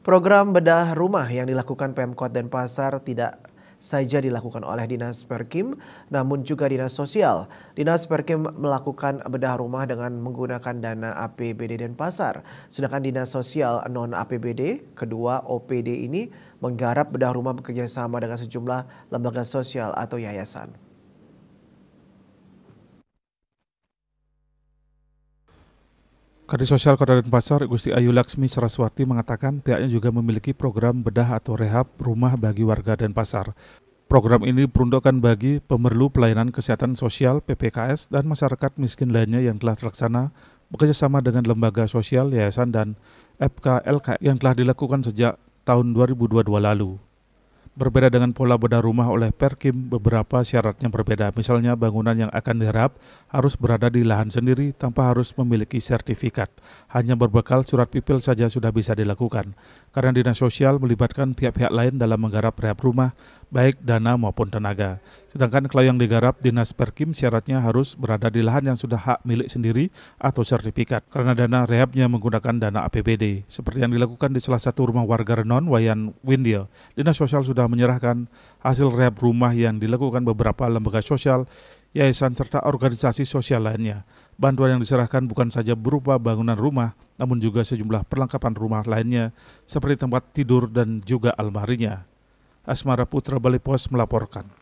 Program bedah rumah yang dilakukan Pemkot Denpasar tidak saja dilakukan oleh Dinas Perkim, namun juga Dinas Sosial. Dinas Perkim melakukan bedah rumah dengan menggunakan dana APBD Denpasar. Sedangkan Dinas Sosial non-APBD, kedua OPD ini menggarap bedah rumah bekerjasama dengan sejumlah lembaga sosial atau yayasan. Kadis Sosial Kota Denpasar, Gusti Ayu Laksmi Saraswati mengatakan pihaknya juga memiliki program bedah atau rehab rumah bagi warga Denpasar. Program ini peruntukkan bagi pemerlu pelayanan kesehatan sosial PPKS dan masyarakat miskin lainnya yang telah terlaksana bekerjasama dengan lembaga sosial, yayasan, dan FKLK yang telah dilakukan sejak tahun 2022 lalu. Berbeda dengan pola bedah rumah oleh Perkim, beberapa syaratnya berbeda. Misalnya bangunan yang akan diharap harus berada di lahan sendiri tanpa harus memiliki sertifikat. Hanya berbekal surat pipil saja sudah bisa dilakukan. Karena dinas sosial melibatkan pihak-pihak lain dalam menggarap rehab rumah, baik dana maupun tenaga. Sedangkan kalau yang digarap dinas Perkim syaratnya harus berada di lahan yang sudah hak milik sendiri atau sertifikat karena dana rehabnya menggunakan dana APBD seperti yang dilakukan di salah satu rumah warga Renon Wayan Windio. Dinas Sosial sudah menyerahkan hasil rehab rumah yang dilakukan beberapa lembaga sosial yayasan serta organisasi sosial lainnya. Bantuan yang diserahkan bukan saja berupa bangunan rumah, namun juga sejumlah perlengkapan rumah lainnya seperti tempat tidur dan juga almarinya. Asmara Putra Balipos melaporkan.